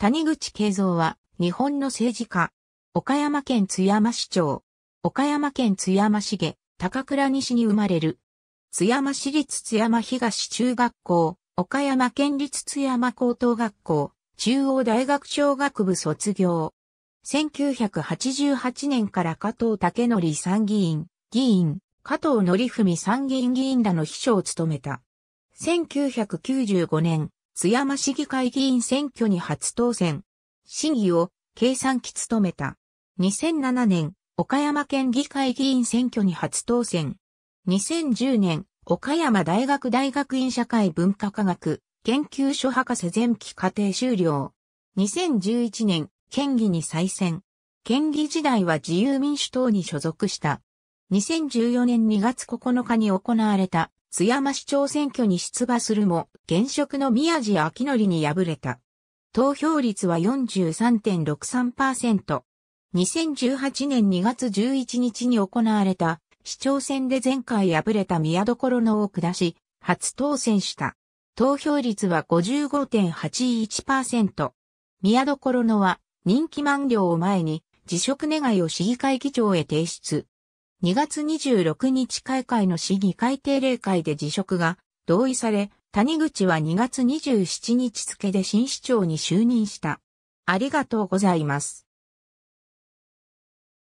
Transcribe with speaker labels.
Speaker 1: 谷口慶三は、日本の政治家、岡山県津
Speaker 2: 山市長、岡山県津山市下、高倉西に生まれる。津山市立津山東中学校、岡山県立津山高等学校、中央大学小学部卒業。1988年から加藤武則参議院、議員、加藤則文参議院議員らの秘書を務めた。1995年、津山市議会議員選挙に初当選。市議を計算機務めた。2007年、岡山県議会議員選挙に初当選。2010年、岡山大学大学院社会文化科学研究所博士前期課程修了。2011年、県議に再選。県議時代は自由民主党に所属した。2014年2月9日に行われた津山市長選挙に出馬するも、現職の宮地明則に敗れた。投票率は43.63%。2018年2月11日に行われた市長選で前回敗れた宮所のを下し、初当選した。投票率は55.81%。宮所のは人気満了を前に辞職願を市議会議長へ提出。2月26日開会の市議会定例会で辞職が同意され、谷口は2月27日付で新市
Speaker 1: 長に就任した。ありがとうございます。